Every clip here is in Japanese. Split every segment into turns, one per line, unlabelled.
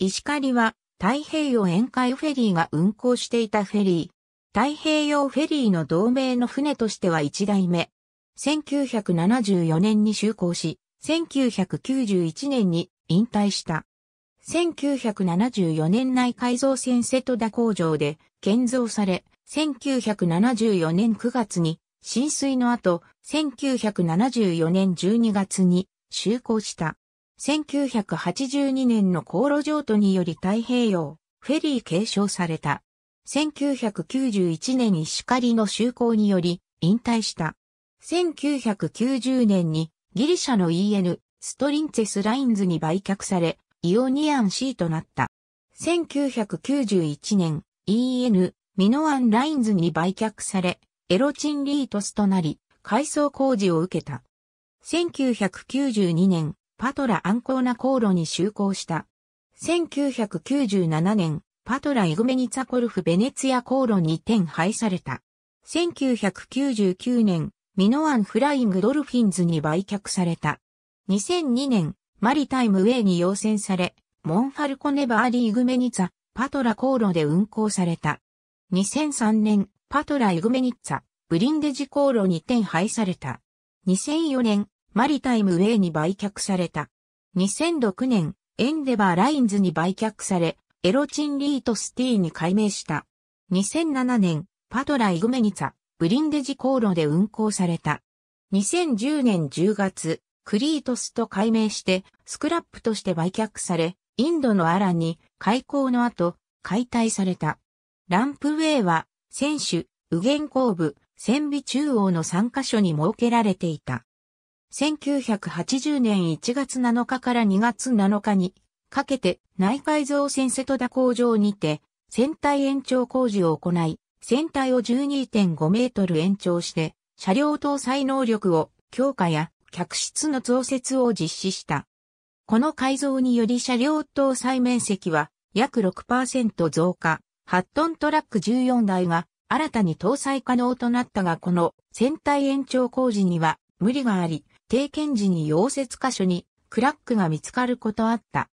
石狩は太平洋沿海フェリーが運航していたフェリー。太平洋フェリーの同盟の船としては一代目。1974年に就航し、1991年に引退した。1974年内改造船瀬戸田工場で建造され、1974年9月に浸水の後、1974年12月に就航した。1982年の航路譲渡により太平洋、フェリー継承された。1991年に石狩の就航により引退した。1990年にギリシャの EN、ストリンツェスラインズに売却され、イオニアン C となった。1991年、EN、ミノアンラインズに売却され、エロチンリートスとなり、改装工事を受けた。1992年、パトラアンコーナ航路に就航した。1997年、パトライグメニツァコルフベネツィア航路に転廃された。1999年、ミノアンフライングドルフィンズに売却された。2002年、マリタイムウェイに要請され、モンファルコネバーリーグメニツァ、パトラ航路で運行された。2003年、パトライグメニッツァ、ブリンデジ航路に転廃された。2004年、マリタイムウェイに売却された。2006年、エンデバーラインズに売却され、エロチンリートスティーに改名した。2007年、パトラ・イグメニツァ、ブリンデジ航路で運行された。2010年10月、クリートスと改名して、スクラップとして売却され、インドのアランに開港の後、解体された。ランプウェイは、選手、右舷後部、船尾中央の3カ所に設けられていた。1980年1月7日から2月7日にかけて内改造船瀬戸田工場にて船体延長工事を行い、船体を12.5メートル延長して車両搭載能力を強化や客室の増設を実施した。この改造により車両搭載面積は約6%増加、8トントラック14台が新たに搭載可能となったがこの船体延長工事には無理があり、定検時に溶接箇所にクラックが見つかることあった。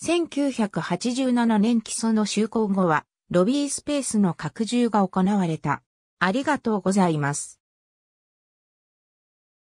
1987年基礎の就航後は、ロビースペースの拡充が行われた。ありがとうございます。